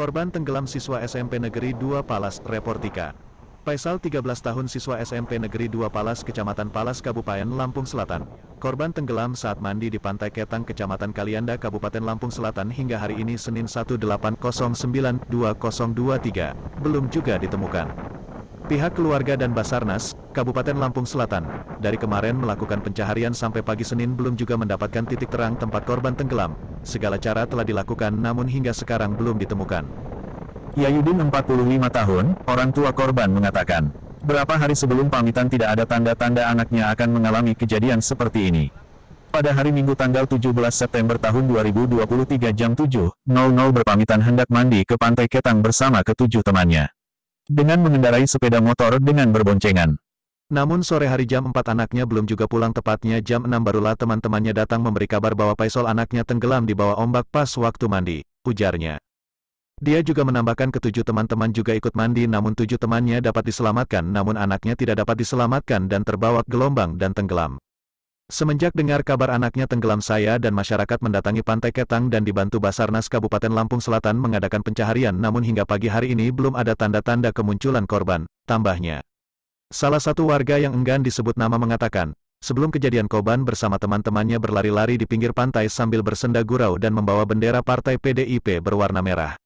Korban tenggelam siswa SMP Negeri 2 Palas, Reportika. Faisal 13 tahun siswa SMP Negeri 2 Palas Kecamatan Palas Kabupaten Lampung Selatan. Korban tenggelam saat mandi di Pantai Ketang Kecamatan Kalianda Kabupaten Lampung Selatan hingga hari ini Senin 18092023 belum juga ditemukan. Pihak keluarga dan Basarnas, Kabupaten Lampung Selatan, dari kemarin melakukan pencaharian sampai pagi Senin belum juga mendapatkan titik terang tempat korban tenggelam, segala cara telah dilakukan namun hingga sekarang belum ditemukan. Yayudin 45 tahun, orang tua korban mengatakan, berapa hari sebelum pamitan tidak ada tanda-tanda anaknya akan mengalami kejadian seperti ini. Pada hari Minggu tanggal 17 September tahun 2023 jam 7.00 berpamitan hendak mandi ke Pantai Ketang bersama ketujuh temannya. Dengan mengendarai sepeda motor dengan berboncengan. Namun sore hari jam 4 anaknya belum juga pulang tepatnya jam 6 barulah teman-temannya datang memberi kabar bahwa Paisol anaknya tenggelam di bawah ombak pas waktu mandi, ujarnya. Dia juga menambahkan ketujuh teman-teman juga ikut mandi namun tujuh temannya dapat diselamatkan namun anaknya tidak dapat diselamatkan dan terbawa gelombang dan tenggelam. Semenjak dengar kabar anaknya tenggelam saya dan masyarakat mendatangi Pantai Ketang dan dibantu Basarnas Kabupaten Lampung Selatan mengadakan pencaharian namun hingga pagi hari ini belum ada tanda-tanda kemunculan korban, tambahnya. Salah satu warga yang enggan disebut nama mengatakan, sebelum kejadian Koban bersama teman-temannya berlari-lari di pinggir pantai sambil bersenda gurau dan membawa bendera partai PDIP berwarna merah.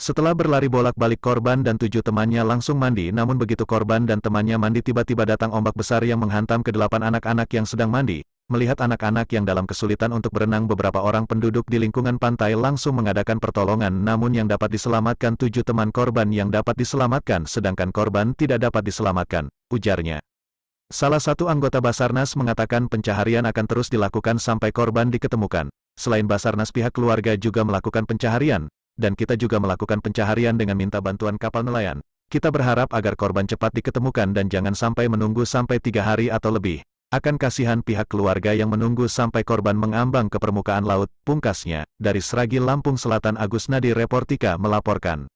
Setelah berlari bolak-balik korban dan tujuh temannya langsung mandi namun begitu korban dan temannya mandi tiba-tiba datang ombak besar yang menghantam ke delapan anak-anak yang sedang mandi, melihat anak-anak yang dalam kesulitan untuk berenang beberapa orang penduduk di lingkungan pantai langsung mengadakan pertolongan namun yang dapat diselamatkan tujuh teman korban yang dapat diselamatkan sedangkan korban tidak dapat diselamatkan, ujarnya. Salah satu anggota Basarnas mengatakan pencaharian akan terus dilakukan sampai korban diketemukan. Selain Basarnas pihak keluarga juga melakukan pencaharian, dan kita juga melakukan pencaharian dengan minta bantuan kapal nelayan. Kita berharap agar korban cepat diketemukan dan jangan sampai menunggu sampai tiga hari atau lebih akan kasihan pihak keluarga yang menunggu sampai korban mengambang ke permukaan laut, pungkasnya, dari Seragi Lampung Selatan Agus Nadi Reportika melaporkan.